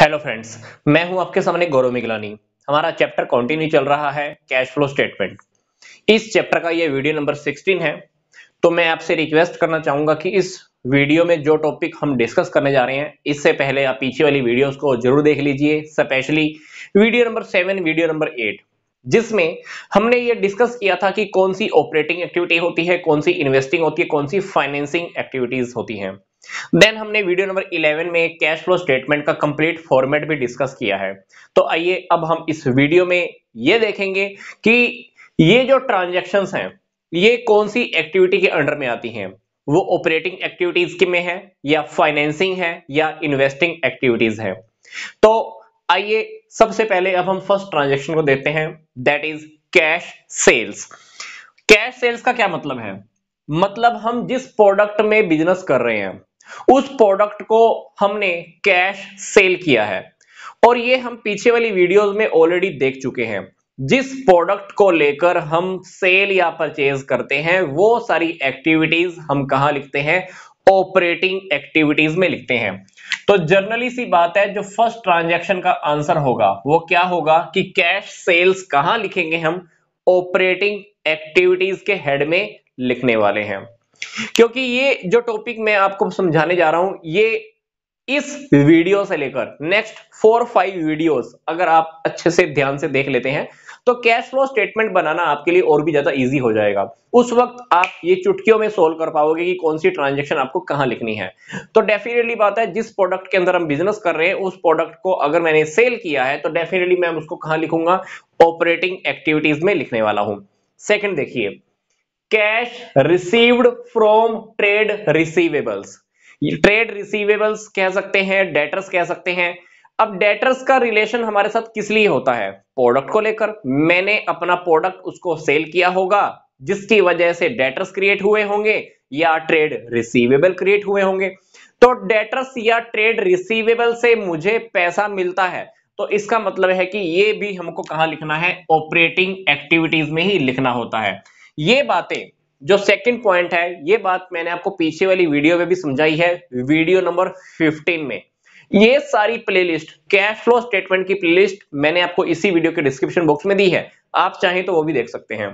hello friends मैं हूं आपके सामने गौरव मिगलानी हमारा चैप्टर कंटिन्यू चल रहा है कैश फ्लो स्टेटमेंट इस चैप्टर का ये वीडियो नंबर 16 है तो मैं आपसे रिक्वेस्ट करना चाहूंगा कि इस वीडियो में जो टॉपिक हम डिस्कस करने जा रहे हैं इससे पहले आप पीछे वाली वीडियो को जरूर देख लीजिए specially video number seven video number eight जिसमें हमने ये डिस्कस किया था कि कौन सी ऑपरेटिंग एक्टिविटी होती है कौन सी इन्वेस्टिंग होती है कौन सी फाइनेंसिंग एक्टिविटीज होती हैं देन हमने वीडियो नंबर 11 में कैश फ्लो स्टेटमेंट का कंप्लीट फॉर्मेट भी डिस्कस किया है तो आइए अब हम इस वीडियो में ये देखेंगे कि ये जो ट्रांजेक्शन हैं ये कौन सी एक्टिविटी के अंडर में आती हैं वो ऑपरेटिंग एक्टिविटीज के में है या फाइनेंसिंग है या इन्वेस्टिंग एक्टिविटीज है तो आइए सबसे पहले अब हम फर्स्ट ट्रांजेक्शन को देखते हैं that is cash sales cash sales का क्या मतलब है मतलब हम जिस प्रोडक्ट में बिजनेस कर रहे हैं उस प्रोडक्ट को हमने कैश सेल किया है और ये हम पीछे वाली वीडियोस में ऑलरेडी देख चुके हैं जिस प्रोडक्ट को लेकर हम सेल या परचेज करते हैं वो सारी एक्टिविटीज हम कहा लिखते हैं ऑपरेटिंग एक्टिविटीज में लिखते हैं तो जर्नली सी बात है जो फर्स्ट ट्रांजैक्शन का आंसर होगा वो क्या होगा कि कैश सेल्स कहां लिखेंगे हम ऑपरेटिंग एक्टिविटीज के हेड में लिखने वाले हैं क्योंकि ये जो टॉपिक मैं आपको समझाने जा रहा हूं ये इस वीडियो से लेकर नेक्स्ट फोर फाइव वीडियोस अगर आप अच्छे से ध्यान से देख लेते हैं तो कैश फ्लो स्टेटमेंट बनाना आपके लिए और भी ज्यादा इजी हो जाएगा उस वक्त आप ये चुटकियों में सोल्व कर पाओगे कि कौन सी ट्रांजेक्शन आपको कहां लिखनी है तो डेफिनेटली बात है जिस प्रोडक्ट के अंदर हम बिजनेस कर रहे हैं उस प्रोडक्ट को अगर मैंने सेल किया है तो डेफिनेटली मैं उसको कहां लिखूंगा ऑपरेटिंग एक्टिविटीज में लिखने वाला हूं सेकेंड देखिए cash received from trade receivables trade receivables कह सकते हैं डेटर्स कह सकते हैं अब डेटर्स का रिलेशन हमारे साथ किस लिए होता है प्रोडक्ट को लेकर मैंने अपना प्रोडक्ट उसको सेल किया होगा जिसकी वजह से डेटर्स क्रिएट हुए होंगे या ट्रेड रिसीवेबल क्रिएट हुए होंगे तो डेटर्स या ट्रेड रिसीवेबल से मुझे पैसा मिलता है तो इसका मतलब है कि ये भी हमको कहां लिखना है ऑपरेटिंग एक्टिविटीज में ही लिखना होता है ये बातें जो सेकंड पॉइंट है ये बात मैंने आपको पीछे वाली वीडियो में भी समझाई है वीडियो नंबर 15 में ये सारी प्लेलिस्ट कैश फ्लो स्टेटमेंट की प्लेलिस्ट मैंने आपको इसी वीडियो के डिस्क्रिप्शन बॉक्स में दी है आप चाहें तो वो भी देख सकते हैं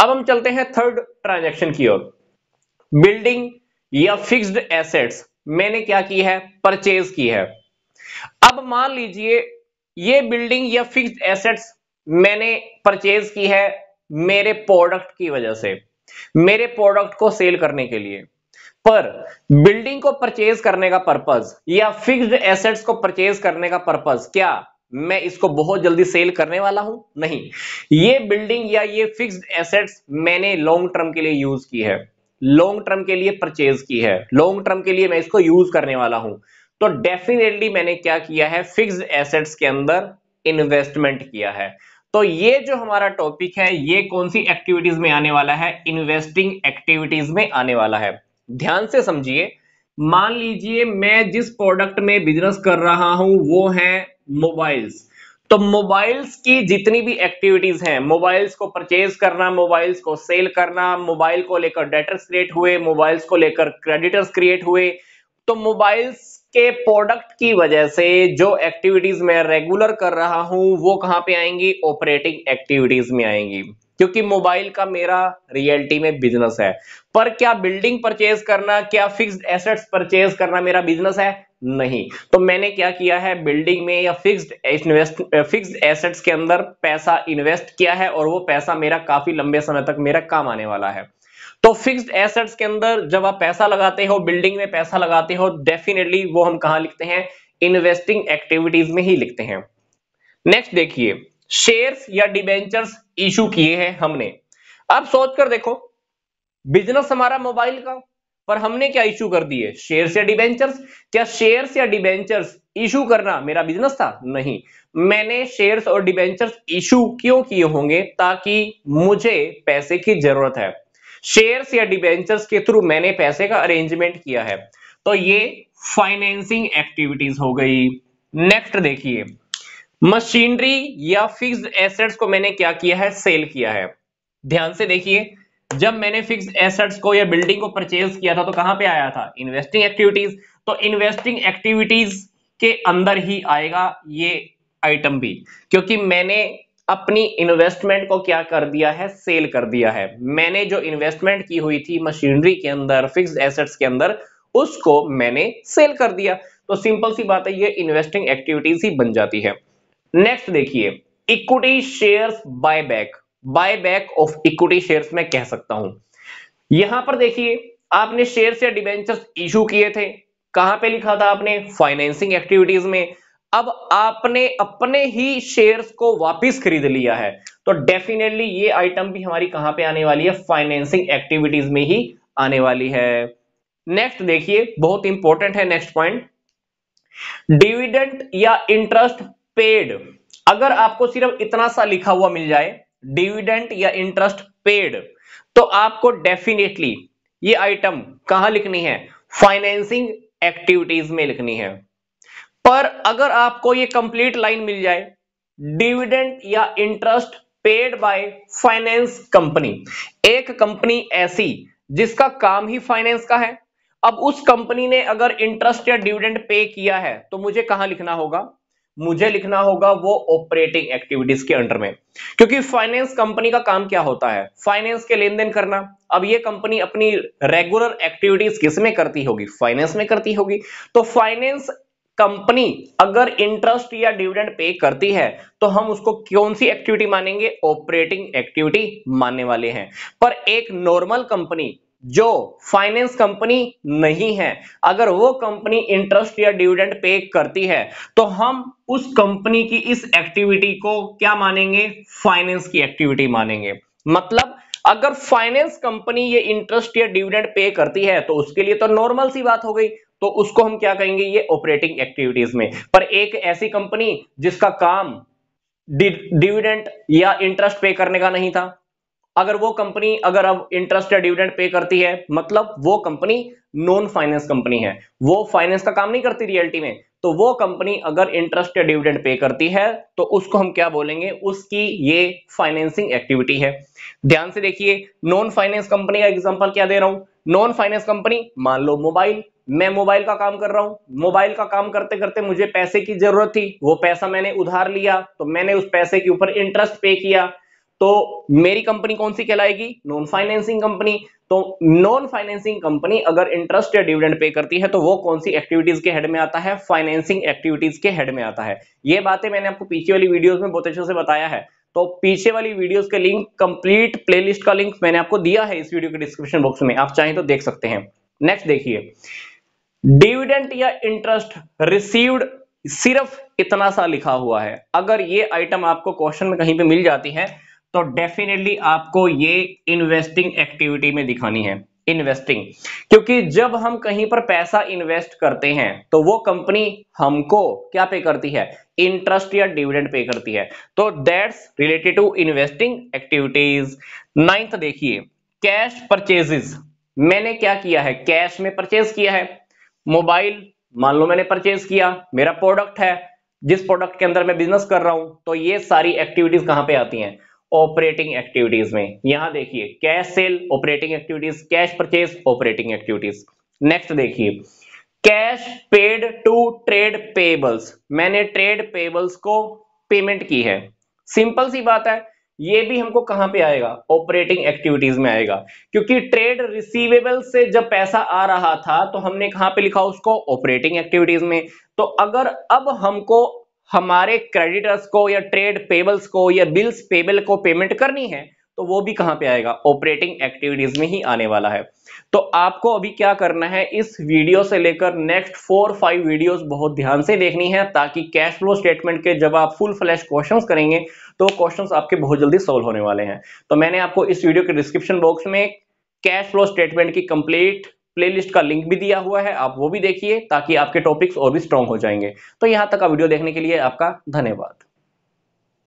अब हम चलते हैं थर्ड ट्रांजेक्शन की ओर बिल्डिंग या फिक्स एसेट्स मैंने क्या की है परचेज की है अब मान लीजिए ये बिल्डिंग या फिक्स्ड एसेट्स मैंने परचेज की है मेरे प्रोडक्ट की वजह से मेरे प्रोडक्ट को सेल करने के लिए पर बिल्डिंग को परचेज करने का पर्पज या फिक्स्ड एसेट्स को परचेज करने का पर्पज क्या मैं इसको बहुत जल्दी सेल करने वाला हूं नहीं ये बिल्डिंग या ये फिक्स्ड एसेट्स मैंने लॉन्ग टर्म के लिए यूज की है लॉन्ग टर्म के लिए परचेज की है लॉन्ग टर्म के लिए मैं इसको यूज करने वाला हूं तो डेफिनेटली मैंने क्या किया है फिक्स्ड एसेट्स के अंदर इन्वेस्टमेंट किया है तो ये जो हमारा टॉपिक है ये कौन सी एक्टिविटीज में आने वाला है इन्वेस्टिंग एक्टिविटीज में आने वाला है ध्यान से समझिए मान लीजिए मैं जिस प्रोडक्ट में बिजनेस कर रहा हूं वो है मोबाइल्स तो मोबाइल्स की जितनी भी एक्टिविटीज हैं मोबाइल्स को परचेज करना मोबाइल्स को सेल करना मोबाइल को लेकर डेटर्स क्रिएट हुए मोबाइल्स को लेकर क्रेडिटर्स क्रिएट हुए तो मोबाइल्स के प्रोडक्ट की वजह से जो एक्टिविटीज मैं रेगुलर कर रहा हूं वो कहां पे आएंगी ऑपरेटिंग एक्टिविटीज में आएंगी क्योंकि मोबाइल का मेरा रियलिटी में बिजनेस है पर क्या बिल्डिंग परचेज करना क्या फिक्स्ड एसेट्स परचेज करना मेरा बिजनेस है नहीं तो मैंने क्या किया है बिल्डिंग में या फिक्स्ड इन्वेस्ट फिक्स्ड एसेट्स के अंदर पैसा इन्वेस्ट किया है और वो पैसा मेरा काफी लंबे समय तक मेरा काम आने वाला है तो फिक्स्ड एसेट्स के अंदर जब आप पैसा लगाते हो बिल्डिंग में पैसा लगाते हो डेफिनेटली वो हम कहा लिखते हैं इन्वेस्टिंग एक्टिविटीज में ही लिखते हैं नेक्स्ट देखिए शेयर्स या डिबेंचर्स इशू किए हैं हमने अब सोच कर देखो बिजनेस हमारा मोबाइल का पर हमने क्या इशू कर दिए शेयर्स या डिबेंचर्स क्या शेयर्स या डिबेंचर्स इशू करना मेरा बिजनेस था नहीं मैंने शेयर्स और डिबेंचर्स इशू क्यों किए होंगे ताकि मुझे पैसे की जरूरत है शेयर्स या डिबेंचर्स के थ्रू मैंने पैसे का अरेंजमेंट किया है तो ये फाइनेंसिंग एक्टिविटीज हो गई नेक्स्ट देखिए मशीनरी या फिक्स एसेट्स को मैंने क्या किया है सेल किया है ध्यान से देखिए जब मैंने फिक्स एसेट्स को या बिल्डिंग को परचेज किया था तो कहां पे आया था इन्वेस्टिंग एक्टिविटीज तो इन्वेस्टिंग एक्टिविटीज के अंदर ही आएगा ये आइटम भी क्योंकि मैंने अपनी इन्वेस्टमेंट को क्या कर दिया है सेल कर दिया है मैंने जो इन्वेस्टमेंट की हुई थी मशीनरी के अंदर फिक्स एसेट्स के अंदर उसको मैंने सेल कर दिया तो सिंपल सी बात है ये इन्वेस्टिंग एक्टिविटीज ही बन जाती है नेक्स्ट देखिए equity shares buyback buyback of equity shares में कह सकता हूं यहां पर देखिए आपने शेयर या डिवेंचर इशू किए थे कहां पे लिखा था आपने फाइनेंसिंग एक्टिविटीज में अब आपने अपने ही शेयर्स को वापस खरीद लिया है तो डेफिनेटली ये आइटम भी हमारी कहां पे आने वाली है फाइनेंसिंग एक्टिविटीज में ही आने वाली है नेक्स्ट देखिए बहुत इंपॉर्टेंट है नेक्स्ट पॉइंट डिविडेंट या इंटरेस्ट पेड अगर आपको सिर्फ इतना सा लिखा हुआ मिल जाए डिविडेंट या इंटरेस्ट पेड तो आपको डेफिनेटली ये आइटम कहां लिखनी है फाइनेंसिंग एक्टिविटीज में लिखनी है पर अगर आपको ये कंप्लीट लाइन मिल जाए डिविडेंड या interest paid by finance company एक कंपनी ऐसी जिसका काम ही फाइनेंस का है अब उस कंपनी ने अगर इंटरेस्ट या डिविडेंड पे किया है तो मुझे कहां लिखना होगा मुझे लिखना होगा वो ऑपरेटिंग एक्टिविटीज के अंडर में क्योंकि फाइनेंस कंपनी का काम क्या होता है फाइनेंस के लेन देन करना अब ये कंपनी अपनी रेगुलर एक्टिविटीज किस में करती होगी फाइनेंस में करती होगी तो फाइनेंस कंपनी अगर इंटरेस्ट या डिविडेंड पे करती है तो हम उसको कौन सी एक्टिविटी मानेंगे ऑपरेटिंग एक्टिविटी मानने वाले हैं पर एक नॉर्मल कंपनी जो फाइनेंस कंपनी नहीं है अगर वो कंपनी इंटरेस्ट या डिविडेंड पे करती है तो हम उस कंपनी की इस एक्टिविटी को क्या मानेंगे फाइनेंस की एक्टिविटी मानेंगे मतलब अगर फाइनेंस कंपनी ये इंटरेस्ट या डिविडेंड पे करती है तो उसके लिए तो नॉर्मल सी बात हो गई तो उसको हम क्या कहेंगे ये ऑपरेटिंग एक्टिविटीज में पर एक ऐसी कंपनी जिसका काम डिविडेंट या इंटरेस्ट पे करने का नहीं था अगर वो कंपनी अगर अब इंटरेस्ट या डिविडेंट पे करती है मतलब वो कंपनी नॉन फाइनेंस कंपनी है वो फाइनेंस का काम नहीं करती रियलिटी में तो वो कंपनी अगर इंटरेस्ट या डिविडेंट पे करती है तो उसको हम क्या बोलेंगे उसकी ये फाइनेंसिंग एक्टिविटी है ध्यान से देखिए नॉन फाइनेंस कंपनी का एग्जांपल क्या दे रहा हूं नॉन फाइनेंस कंपनी मान लो मोबाइल मैं मोबाइल का काम कर रहा हूं मोबाइल का काम करते करते मुझे पैसे की जरूरत थी वो पैसा मैंने उधार लिया तो मैंने उस पैसे के ऊपर इंटरेस्ट पे किया तो मेरी कंपनी कौन सी कहलाएगी नॉन फाइनेंसिंग कंपनी तो नॉन फाइनेंसिंग कंपनी अगर इंटरेस्ट या डिविडेंड पे करती है तो वो कौन सी एक्टिविटीज के हेड में आता है फाइनेंसिंग एक्टिविटीज के हेड में आता है ये बातें मैंने आपको पीछे वाली वीडियोस में बहुत अच्छे से बताया है तो पीछे वाली वीडियोस के लिंक कंप्लीट प्लेलिस्ट का लिंक मैंने आपको दिया है इस वीडियो के डिस्क्रिप्शन बॉक्स में आप चाहें तो देख सकते हैं नेक्स्ट देखिए डिविडेंट या इंटरेस्ट रिसीव्ड सिर्फ इतना सा लिखा हुआ है अगर ये आइटम आपको क्वेश्चन में कहीं पे मिल जाती है तो डेफिनेटली आपको ये इन्वेस्टिंग एक्टिविटी में दिखानी है इन्वेस्टिंग क्योंकि जब हम कहीं पर पैसा इन्वेस्ट करते हैं तो वो कंपनी हमको क्या पे करती है इंटरेस्ट या डिविडेंड पे करती है तो that's related to investing activities ninth देखिए कैश परचेजेस मैंने क्या किया है कैश में परचेज किया है मोबाइल मान लो मैंने परचेज किया मेरा प्रोडक्ट है जिस प्रोडक्ट के अंदर मैं बिजनेस कर रहा हूं तो ये सारी एक्टिविटीज कहां पे आती हैं ऑपरेटिंग एक्टिविटीज में यहां देखिए cash sale operating activities cash purchase operating activities next देखिए cash paid to trade payables मैंने ट्रेड पेबल्स को पेमेंट की है सिंपल सी बात है ये भी हमको कहां पे आएगा ऑपरेटिंग एक्टिविटीज में आएगा क्योंकि ट्रेड रिसीवेबल से जब पैसा आ रहा था तो हमने कहां पे लिखा उसको ऑपरेटिंग एक्टिविटीज में तो अगर अब हमको हमारे क्रेडिटर्स को या ट्रेड पेबल्स को या बिल्स पेबल को पेमेंट करनी है तो वो भी कहां पे आएगा ऑपरेटिंग एक्टिविटीज में ही आने वाला है तो आपको अभी क्या करना है इस वीडियो से लेकर नेक्स्ट फोर फाइव वीडियोस बहुत ध्यान से देखनी है ताकि कैश फ्लो स्टेटमेंट के जब आप फुल फ्लैश क्वेश्चंस करेंगे तो क्वेश्चंस आपके बहुत जल्दी सोल्व होने वाले हैं तो मैंने आपको इस वीडियो के डिस्क्रिप्शन बॉक्स में कैश फ्लो स्टेटमेंट की कंप्लीट प्लेलिस्ट का लिंक भी दिया हुआ है आप वो भी देखिए ताकि आपके टॉपिक्स और भी स्ट्रॉन्ग हो जाएंगे तो यहां तक का वीडियो देखने के लिए आपका धन्यवाद